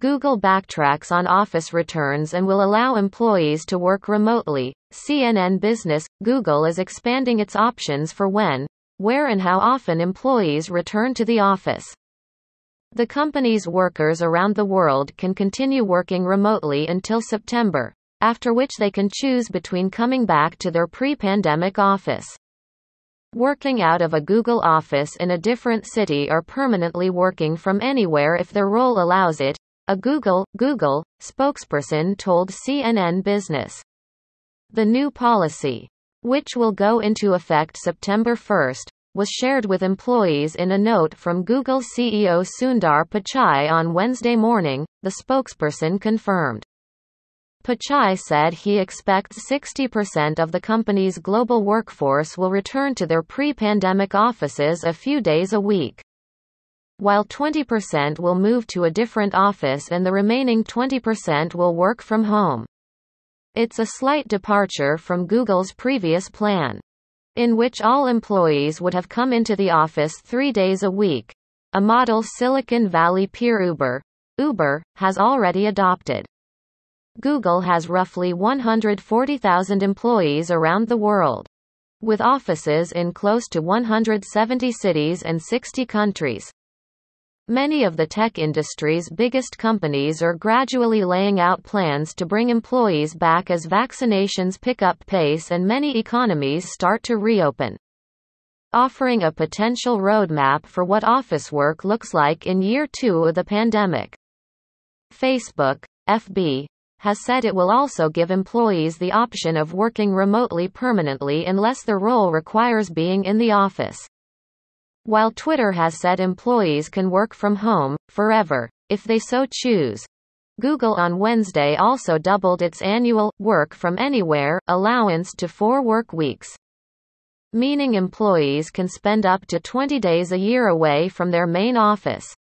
Google backtracks on office returns and will allow employees to work remotely. CNN Business Google is expanding its options for when, where, and how often employees return to the office. The company's workers around the world can continue working remotely until September, after which they can choose between coming back to their pre pandemic office working out of a Google office in a different city or permanently working from anywhere if their role allows it, a Google, Google, spokesperson told CNN Business. The new policy, which will go into effect September 1, was shared with employees in a note from Google CEO Sundar Pichai on Wednesday morning, the spokesperson confirmed. Pichai said he expects 60% of the company's global workforce will return to their pre-pandemic offices a few days a week while 20% will move to a different office and the remaining 20% will work from home. It's a slight departure from Google's previous plan, in which all employees would have come into the office three days a week, a model Silicon Valley peer Uber, Uber, has already adopted. Google has roughly 140,000 employees around the world, with offices in close to 170 cities and 60 countries. Many of the tech industry's biggest companies are gradually laying out plans to bring employees back as vaccinations pick up pace and many economies start to reopen. Offering a potential roadmap for what office work looks like in year two of the pandemic. Facebook, FB, has said it will also give employees the option of working remotely permanently unless the role requires being in the office. While Twitter has said employees can work from home forever if they so choose, Google on Wednesday also doubled its annual work from anywhere allowance to four work weeks, meaning employees can spend up to 20 days a year away from their main office.